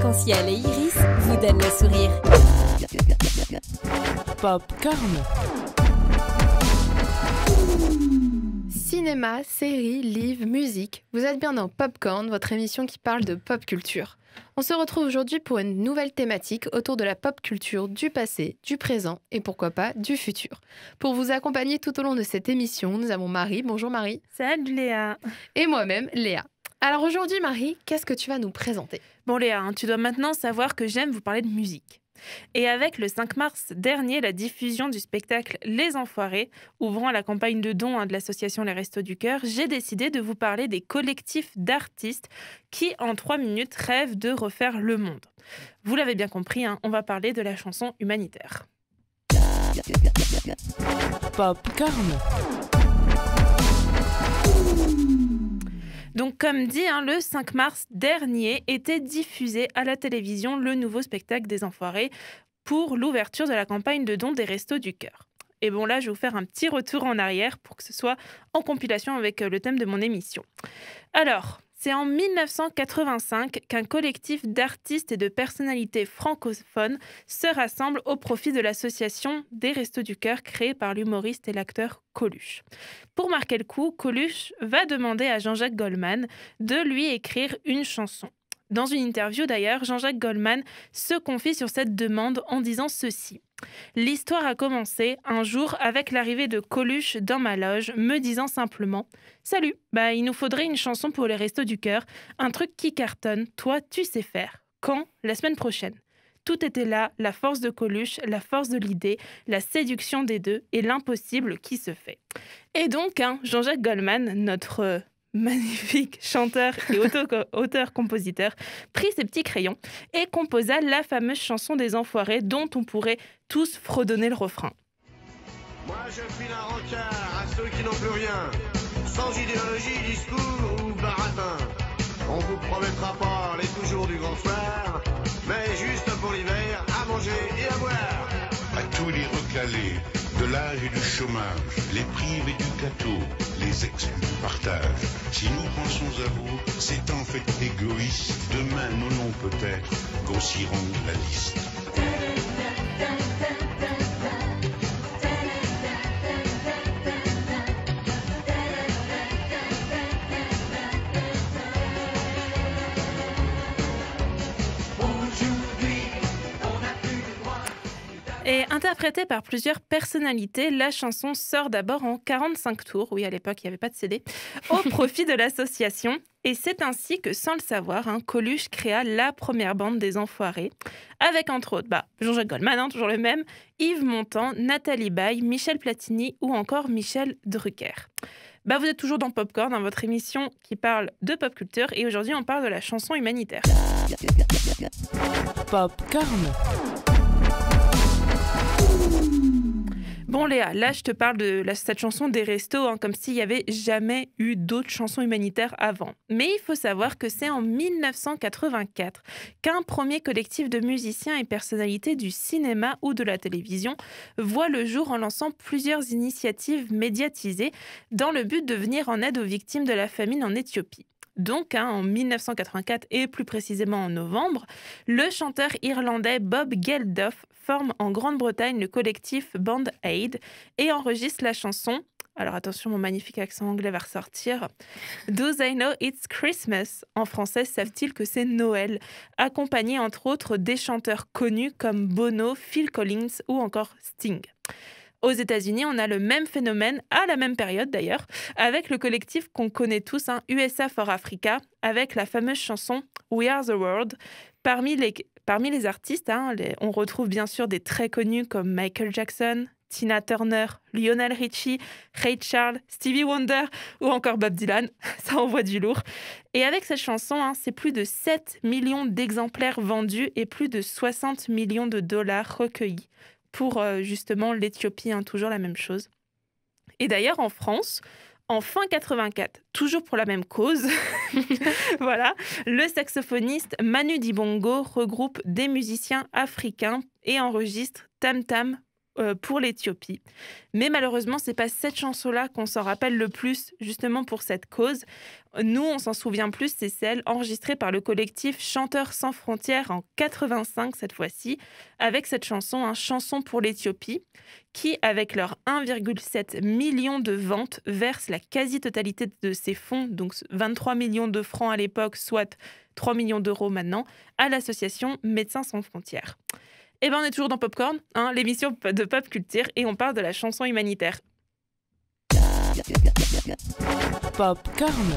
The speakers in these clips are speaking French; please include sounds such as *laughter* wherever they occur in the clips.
Quand ciel et Iris vous donne le sourire. Popcorn Cinéma, séries, livres, musique, vous êtes bien dans Popcorn, votre émission qui parle de pop culture. On se retrouve aujourd'hui pour une nouvelle thématique autour de la pop culture du passé, du présent et pourquoi pas du futur. Pour vous accompagner tout au long de cette émission, nous avons Marie. Bonjour Marie. Salut Léa. Et moi-même, Léa. Alors aujourd'hui, Marie, qu'est-ce que tu vas nous présenter Bon Léa, hein, tu dois maintenant savoir que j'aime vous parler de musique. Et avec le 5 mars dernier, la diffusion du spectacle Les Enfoirés, ouvrant la campagne de dons hein, de l'association Les Restos du Cœur, j'ai décidé de vous parler des collectifs d'artistes qui, en trois minutes, rêvent de refaire le monde. Vous l'avez bien compris, hein, on va parler de la chanson humanitaire. Popcorn Donc, comme dit, hein, le 5 mars dernier était diffusé à la télévision le nouveau spectacle des Enfoirés pour l'ouverture de la campagne de dons des Restos du Cœur. Et bon, là, je vais vous faire un petit retour en arrière pour que ce soit en compilation avec euh, le thème de mon émission. Alors, c'est en 1985 qu'un collectif d'artistes et de personnalités francophones se rassemble au profit de l'association des Restos du Cœur créée par l'humoriste et l'acteur Coluche. Pour marquer le coup, Coluche va demander à Jean-Jacques Goldman de lui écrire une chanson. Dans une interview d'ailleurs, Jean-Jacques Goldman se confie sur cette demande en disant ceci. L'histoire a commencé un jour avec l'arrivée de Coluche dans ma loge, me disant simplement Salut, bah il nous faudrait une chanson pour les restos du cœur, un truc qui cartonne, toi tu sais faire. Quand La semaine prochaine. Tout était là, la force de Coluche, la force de l'idée, la séduction des deux et l'impossible qui se fait. Et donc, hein, Jean-Jacques Goldman, notre euh, magnifique *laughs* chanteur et auteur-compositeur, prit ses petits crayons et composa la fameuse chanson des Enfoirés dont on pourrait tous fredonner le refrain. Moi je file la rancœur à ceux qui n'ont plus rien, sans idéologie, discours ou baratin. On vous promettra pas les toujours du grand soir, mais juste pour l'hiver, à manger et à boire. À tous les recalés de l'âge et du chômage, les prives et du gâteau, les exclus partagent. partage. Si nous pensons à vous, c'est en fait égoïste. Demain, nos noms peut-être grossiront la liste. Interprétée par plusieurs personnalités, la chanson sort d'abord en 45 tours, oui à l'époque il n'y avait pas de CD, *laughs* au profit de l'association. Et c'est ainsi que, sans le savoir, hein, Coluche créa la première bande des Enfoirés, avec entre autres bah, Jean-Jacques Goldman, hein, toujours le même, Yves Montand, Nathalie Baye, Michel Platini ou encore Michel Drucker. Bah, vous êtes toujours dans Popcorn, dans votre émission qui parle de pop culture, et aujourd'hui on parle de la chanson humanitaire. Popcorn Bon, Léa, là, je te parle de cette chanson des restos, hein, comme s'il n'y avait jamais eu d'autres chansons humanitaires avant. Mais il faut savoir que c'est en 1984 qu'un premier collectif de musiciens et personnalités du cinéma ou de la télévision voit le jour en lançant plusieurs initiatives médiatisées dans le but de venir en aide aux victimes de la famine en Éthiopie. Donc, hein, en 1984 et plus précisément en novembre, le chanteur irlandais Bob Geldof forme en Grande-Bretagne le collectif Band Aid et enregistre la chanson alors attention, mon magnifique accent anglais va ressortir. Do they know it's Christmas En français, savent-ils que c'est Noël Accompagné entre autres des chanteurs connus comme Bono, Phil Collins ou encore Sting. Aux États-Unis, on a le même phénomène, à la même période d'ailleurs, avec le collectif qu'on connaît tous, hein, USA for Africa, avec la fameuse chanson We Are the World, parmi les, parmi les artistes, hein, on retrouve bien sûr des très connus comme Michael Jackson, Tina Turner, Lionel Richie, Ray Charles, Stevie Wonder ou encore Bob Dylan. *laughs* Ça envoie du lourd. Et avec cette chanson, hein, c'est plus de 7 millions d'exemplaires vendus et plus de 60 millions de dollars recueillis pour euh, justement l'Éthiopie, hein, toujours la même chose. Et d'ailleurs, en France, en fin 84, toujours pour la même cause, *laughs* voilà, le saxophoniste Manu Dibongo regroupe des musiciens africains et enregistre Tam Tam euh, pour l'Éthiopie. Mais malheureusement, c'est pas cette chanson-là qu'on s'en rappelle le plus, justement pour cette cause. Nous, on s'en souvient plus, c'est celle enregistrée par le collectif Chanteurs sans frontières en 85 cette fois-ci, avec cette chanson, un hein, Chanson pour l'Éthiopie, qui, avec leurs 1,7 million de ventes, verse la quasi-totalité de ses fonds, donc 23 millions de francs à l'époque, soit 3 millions d'euros maintenant, à l'association Médecins sans frontières. Eh ben, on est toujours dans Popcorn, hein, l'émission de pop culture, et on parle de la chanson humanitaire. Popcorn.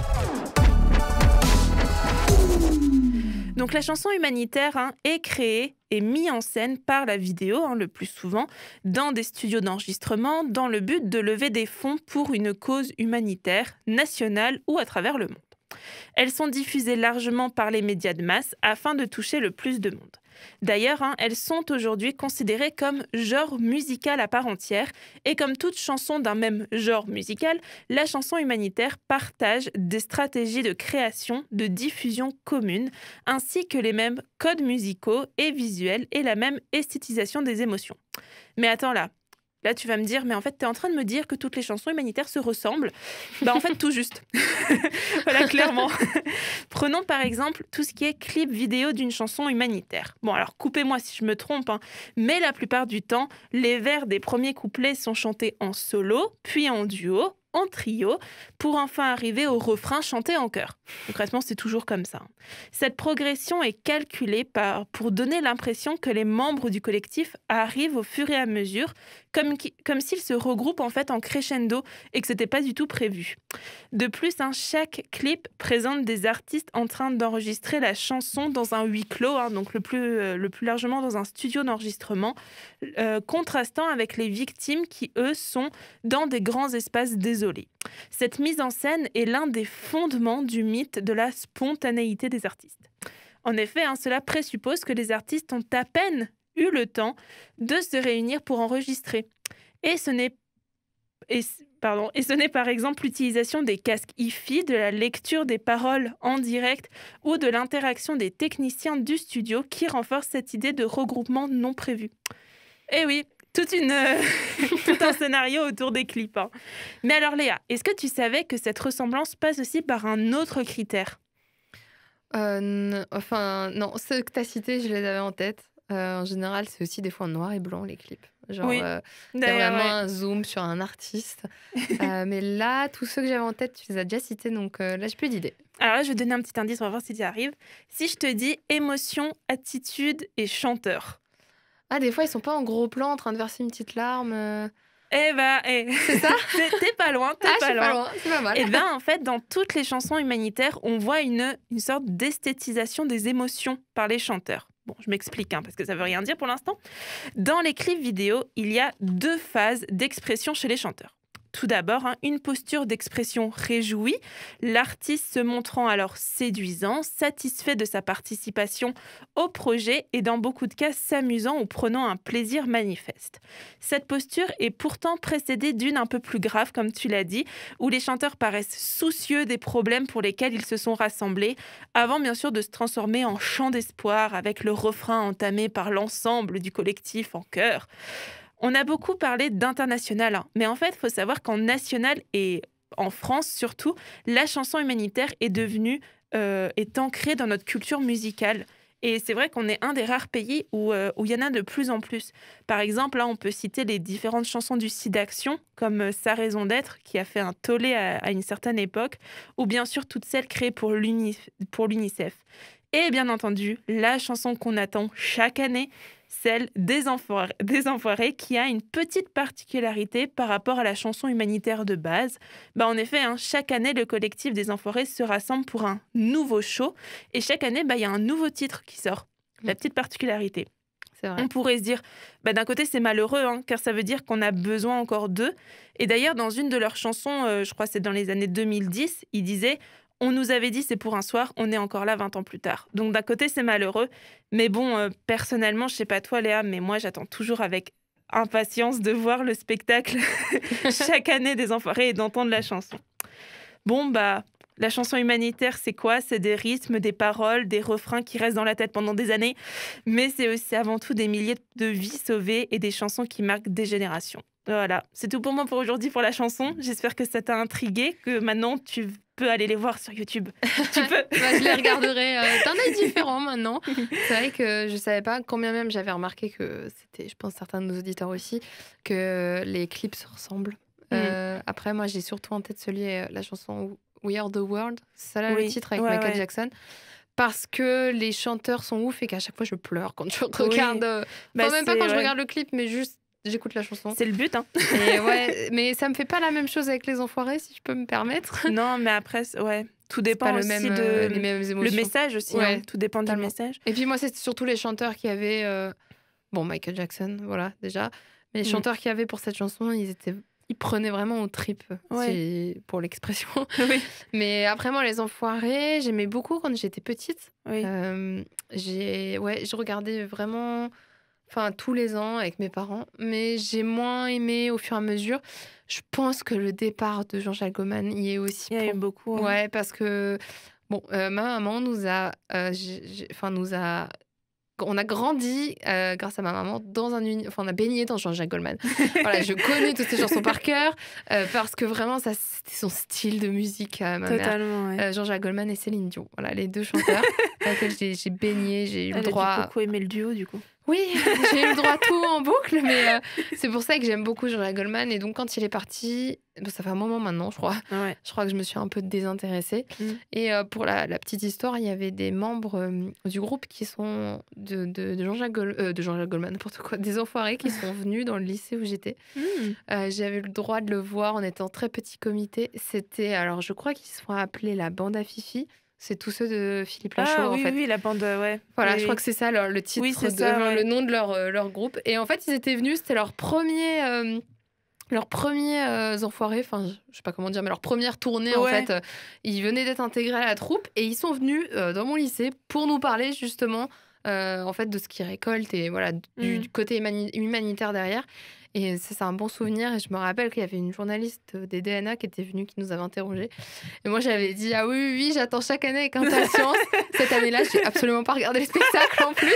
Donc la chanson humanitaire hein, est créée et mise en scène par la vidéo, hein, le plus souvent, dans des studios d'enregistrement, dans le but de lever des fonds pour une cause humanitaire, nationale ou à travers le monde. Elles sont diffusées largement par les médias de masse afin de toucher le plus de monde. D'ailleurs, hein, elles sont aujourd'hui considérées comme genre musical à part entière, et comme toute chanson d'un même genre musical, la chanson humanitaire partage des stratégies de création, de diffusion communes, ainsi que les mêmes codes musicaux et visuels et la même esthétisation des émotions. Mais attends là, Là, tu vas me dire, mais en fait, tu es en train de me dire que toutes les chansons humanitaires se ressemblent. Bah, en fait, tout juste. *laughs* voilà, clairement. *laughs* Prenons par exemple tout ce qui est clip vidéo d'une chanson humanitaire. Bon, alors, coupez-moi si je me trompe, hein, mais la plupart du temps, les vers des premiers couplets sont chantés en solo, puis en duo, en trio pour enfin arriver au refrain chanté en chœur. Concrètement, c'est toujours comme ça. Cette progression est calculée par, pour donner l'impression que les membres du collectif arrivent au fur et à mesure comme, comme s'ils se regroupent en fait en crescendo et que ce n'était pas du tout prévu. De plus, hein, chaque clip présente des artistes en train d'enregistrer la chanson dans un huis clos, hein, donc euh, le plus, largement dans un studio d'enregistrement, euh, contrastant avec les victimes qui, eux, sont dans des grands espaces désolés. Cette mise en scène est l'un des fondements du mythe de la spontanéité des artistes. En effet, hein, cela présuppose que les artistes ont à peine eu le temps de se réunir pour enregistrer. Et ce n'est et, pardon, et ce n'est par exemple l'utilisation des casques IFI, de la lecture des paroles en direct ou de l'interaction des techniciens du studio qui renforce cette idée de regroupement non prévu. Eh oui, toute une, *laughs* tout un scénario autour des clips. Hein. Mais alors Léa, est-ce que tu savais que cette ressemblance passe aussi par un autre critère euh, Enfin, non, ceux que tu as cités, je les avais en tête. Euh, en général, c'est aussi des fois en noir et blanc les clips. Genre, euh, il y a vraiment un zoom sur un artiste. *laughs* Euh, mais là, tous ceux que j'avais en tête, tu les as déjà cités, donc là, j'ai plus d'idées. Alors là, je vais donner un petit indice, on va voir si tu arrives. Si je te dis émotion, attitude et chanteur. Ah, des fois, ils sont pas en gros plan en train de verser une petite larme. Eh ben, eh. c'est ça. *laughs* t'es pas loin, t'es ah, pas, loin. C'est pas mal. Eh ben, *laughs* en fait, dans toutes les chansons humanitaires, on voit une, une sorte d'esthétisation des émotions par les chanteurs. Bon, je m'explique, hein, parce que ça veut rien dire pour l'instant. Dans les vidéo, il y a deux phases d'expression chez les chanteurs. Tout d'abord, hein, une posture d'expression réjouie, l'artiste se montrant alors séduisant, satisfait de sa participation au projet et dans beaucoup de cas s'amusant ou prenant un plaisir manifeste. Cette posture est pourtant précédée d'une un peu plus grave, comme tu l'as dit, où les chanteurs paraissent soucieux des problèmes pour lesquels ils se sont rassemblés, avant bien sûr de se transformer en chant d'espoir avec le refrain entamé par l'ensemble du collectif en chœur. On a beaucoup parlé d'international, hein. mais en fait, il faut savoir qu'en national et en France surtout, la chanson humanitaire est devenue, euh, est ancrée dans notre culture musicale. Et c'est vrai qu'on est un des rares pays euh, où, il y en a de plus en plus. Par exemple, là, on peut citer les différentes chansons du d'action comme euh, Sa raison d'être, qui a fait un tollé à, une certaine époque, ou bien sûr toutes celles créées pour l'UNICEF et bien entendu la chanson qu'on attend chaque année, celle des, enfoirés, qui a une petite particularité par rapport à la chanson humanitaire de base. Bah, en effet, hein, chaque année, le collectif des enfoirés se rassemble pour un nouveau show et chaque année, bah, il y a un nouveau titre qui sort. La mm. petite particularité. On pourrait se dire, bah, d'un côté, c'est malheureux, hein, car ça veut dire qu'on a besoin encore d'eux. Et d'ailleurs, dans une de leurs chansons, euh, je crois c'est dans les années 2010, ils disaient on nous avait dit c'est pour un soir, on est encore là 20 ans plus tard. Donc d'un côté, c'est malheureux, mais bon, euh, personnellement, je sais pas toi Léa, mais moi j'attends toujours avec impatience de voir le spectacle *laughs* chaque année des Enfoirés et d'entendre la chanson. Bon bah, la chanson humanitaire, c'est quoi C'est des rythmes, des paroles, des refrains qui restent dans la tête pendant des années, mais c'est aussi avant tout des milliers de vies sauvées et des chansons qui marquent des générations. Voilà, c'est tout pour moi pour aujourd'hui pour la chanson. J'espère que ça t'a intrigué, que maintenant tu peux aller les voir sur YouTube. *laughs* tu peux. Bah, je les regarderai euh, d'un œil *laughs* différent maintenant. C'est vrai que je savais pas combien même j'avais remarqué que c'était, je pense, certains de nos auditeurs aussi, que les clips se ressemblent. Mm. Euh, après, moi, j'ai surtout en tête celui, lier euh, la chanson We Are the World, c'est ça le titre avec Michael Jackson parce que les chanteurs sont ouf et qu'à chaque fois je pleure quand je regarde. Bah, même pas quand je regarde le clip, mais juste j'écoute la chanson. C'est le but, hein. *laughs* mais ça me fait pas la même chose avec les enfoirés, si je peux me permettre. Non, mais après, euh, hein. ouais. Tout dépend aussi de les mêmes émotions. le message aussi. Tout dépend du message. Et puis moi, c'est surtout les chanteurs qui avaient euh, bon Michael Jackson, voilà déjà. Mais les mm. chanteurs qui avaient pour cette chanson, ils étaient ils prenaient vraiment au trip, pour l'expression. *laughs* Mais après moi, les enfoirés, j'aimais beaucoup quand j'étais petite. Euh, j'ai ouais, je regardais vraiment enfin tous les ans avec mes parents, mais j'ai moins aimé au fur et à mesure. Je pense que le départ de Jean-Jacques Goldman y est aussi. Il y a eu beaucoup. Hein. Ouais, parce que bon, euh, ma maman nous a, euh, enfin nous a on a grandi euh, grâce à ma maman dans un enfin on a baigné dans Jean-Jacques Goldman. *laughs* voilà, je connais toutes ces chansons par cœur parce que vraiment ça c'était son style de musique ma Totalement, Jean-Jacques Goldman et Céline Dion. Voilà les deux chanteurs *laughs* j'ai baigné, j'ai eu le droit. J'ai beaucoup aimé le duo du coup. Oui, *laughs* j'ai eu le droit à tout en boucle, mais euh, c'est pour ça que j'aime beaucoup Jean-Jacques Goldman. Et donc, quand il est parti, ça fait un moment maintenant, je crois. Je crois que je me suis un peu désintéressée. Mm. Et euh, pour la, petite histoire, il y avait des membres euh, du groupe qui sont de, Jean-Jacques Goldman, quoi, des enfoirés qui sont venus dans le lycée où j'étais. Mm. J'avais le droit de le voir en étant très petit comité. C'était, alors, je crois qu'ils se sont appelés la bande à Fifi. C'est tous ceux de Philippe ah Lachaud, en fait. Oui, la bande, euh, ouais. Voilà, je crois que c'est ça le titre, le nom de leur, euh, leur groupe. Et en fait, ils étaient venus, c'était leur premier. Euh, leur premiers enfin, je sais pas comment dire, mais leur première tournée, en fait, ils venaient d'être intégrés à la troupe et ils sont venus dans mon lycée pour nous parler justement, en fait, de ce qu'ils récoltent et voilà, mm. du, côté humanitaire derrière. Et ça, c'est un bon souvenir. Et je me rappelle qu'il y avait une journaliste euh, des DNA qui était venue, qui nous avait interrogés. Et moi, j'avais dit Ah oui, oui, j'attends chaque année avec impatience. *laughs* Cette année-là, je j'ai absolument pas regardé le spectacle en plus.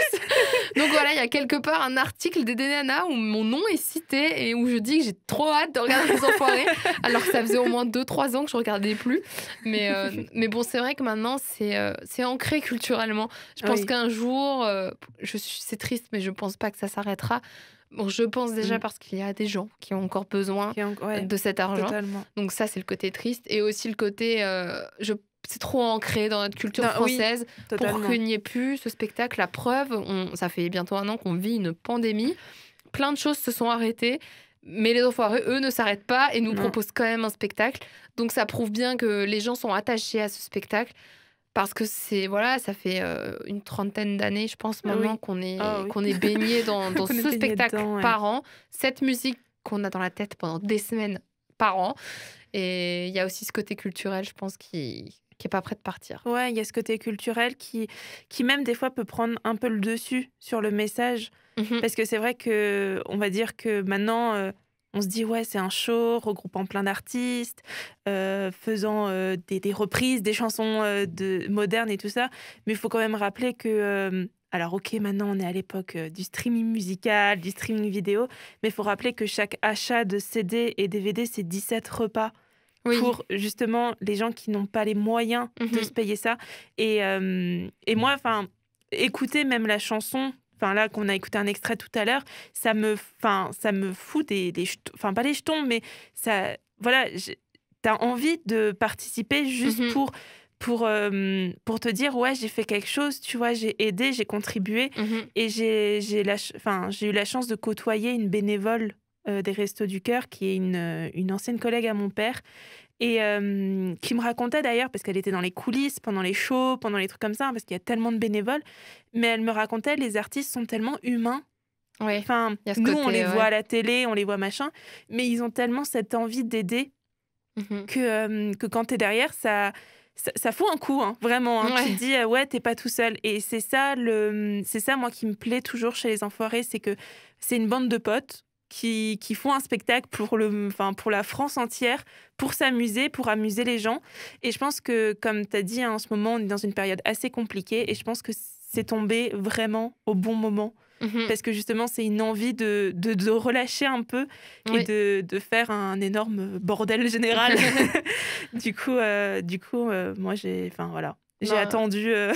Donc voilà, il y a quelque part un article des DNA où mon nom est cité et où je dis que j'ai trop hâte de regarder les enfoirés. Alors que ça faisait au moins 2-3 ans que je regardais plus. Mais, euh, mais bon, c'est vrai que maintenant, c'est euh, c'est ancré culturellement. Je ah pense qu'un jour, c'est triste, mais je pense pas que ça s'arrêtera je pense déjà mm. parce qu'il y a des gens qui ont encore besoin de cet argent. Donc ça, c'est le côté triste. Et aussi le côté, euh, je c'est trop ancré dans notre culture française pour qu'il n'y ait plus ce spectacle. La preuve, on, ça fait bientôt un an qu'on vit une pandémie. Plein de choses se sont arrêtées, mais les enfoirés, eux, ne s'arrêtent pas et nous proposent quand même un spectacle. Donc ça prouve bien que les gens sont attachés à ce spectacle parce que c'est voilà, ça fait euh, une trentaine d'années, je pense maintenant qu'on est ah qu'on est baigné dans, *laughs* ce spectacle par an, cette musique qu'on a dans la tête pendant des semaines par an. Et il y a aussi ce côté culturel, je pense, qui qui est pas prêt de partir. Ouais, il y a ce côté culturel qui qui même des fois peut prendre un peu le dessus sur le message, mmh parce que c'est vrai que on va dire que maintenant euh, on se dit, ouais, c'est un show regroupant plein d'artistes, euh, faisant euh, des, reprises, des chansons euh, de, modernes et tout ça. Mais il faut quand même rappeler que. alors, ok, maintenant on est à l'époque du streaming musical, du streaming vidéo, mais il faut rappeler que chaque achat de CD et DVD, c'est 17 repas. pour justement les gens qui n'ont pas les moyens de mhm. se payer ça. Et, et moi, enfin, écouter même la chanson là qu'on a écouté un extrait tout à l'heure, ça me, enfin ça me fout des, des enfin pas des jetons, mais ça, voilà, t'as envie de participer juste mhm. pour pour, euh, pour te dire, ouais, j'ai fait quelque chose, tu vois, j'ai aidé, j'ai contribué mhm. j'ai et j'ai eu la chance de côtoyer une bénévole euh, des Restos du Cœur, qui est une, euh, une ancienne collègue à mon père et euh, qui me racontait d'ailleurs, parce qu'elle était dans les coulisses, pendant les shows, pendant les trucs comme ça, hein, parce qu'il y a tellement de bénévoles, mais elle me racontait, les artistes sont tellement humains. Ouais, enfin, nous, on les voit à la télé, on les voit machin, mais ils ont tellement cette envie d'aider mhm. que, euh, que quand tu es derrière, ça, ça, fout un coup, hein, vraiment. Hein. Tu te dis, euh, ouais, t'es pas tout seul. Et c'est ça, le, c'est ça, moi, qui me plaît toujours chez les Enfoirés, c'est que c'est une bande de potes qui, font un spectacle pour, le, enfin, pour la France entière, pour s'amuser, pour amuser les gens. Et je pense que, comme tu as dit, hein, en ce moment, on est dans une période assez compliquée et je pense que c'est tombé vraiment au bon moment. Mhm. Parce que justement, c'est une envie de, de, relâcher un peu et de, de, faire un énorme bordel général. *laughs* *laughs* du coup, euh, du coup euh, moi, j'ai enfin, voilà, j'ai bah. attendu, euh,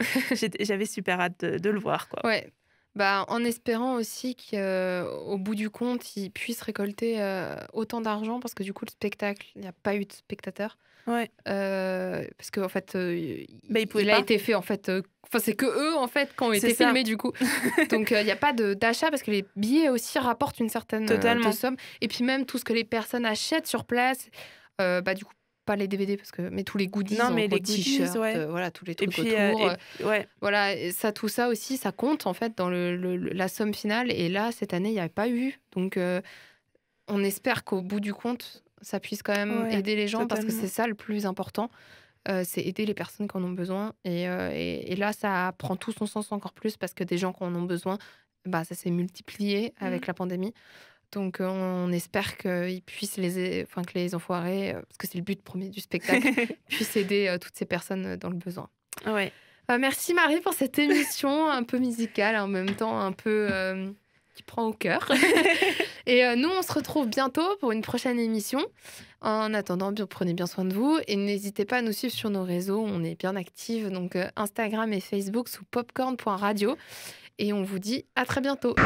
*laughs* j'avais super hâte de, le voir. Quoi. Ouais, bah, en espérant aussi qu'au bout du compte, ils puissent récolter euh, autant d'argent parce que du coup, le spectacle, il n'y a pas eu de spectateurs. Ouais. Euh, parce qu'en en fait, euh, bah, il, a été fait en fait. Enfin, c'est que eux en fait qui ont été filmés du coup. *laughs* Donc il n'y a pas d'achat parce que les billets aussi rapportent une certaine somme. Et puis même tout ce que les personnes achètent sur place, bah, du coup, pas les DVD parce que mais tous les goodies non mais les t-shirts euh, voilà tous les trucs autour euh, euh, voilà ça tout ça aussi ça compte en fait dans le, la somme finale et là cette année il n'y avait pas eu donc on espère qu'au bout du compte ça puisse quand même aider les gens parce que c'est ça le plus important c'est aider les personnes qui en ont besoin et, et, là ça prend tout son sens encore plus parce que des gens qui en ont besoin bah ça s'est multiplié avec mm. la pandémie donc euh, on espère qu'ils puissent les, que les enfoirés, euh, parce que c'est le but premier du spectacle, *laughs* puissent aider euh, toutes ces personnes dans le besoin. Ouais. merci Marie pour cette émission *laughs* un peu musicale, en même temps un peu qui prend au cœur. *laughs* et nous, on se retrouve bientôt pour une prochaine émission. En attendant, prenez bien soin de vous et n'hésitez pas à nous suivre sur nos réseaux. On est bien actifs, donc Instagram et Facebook sous popcorn.radio. Et on vous dit à très bientôt.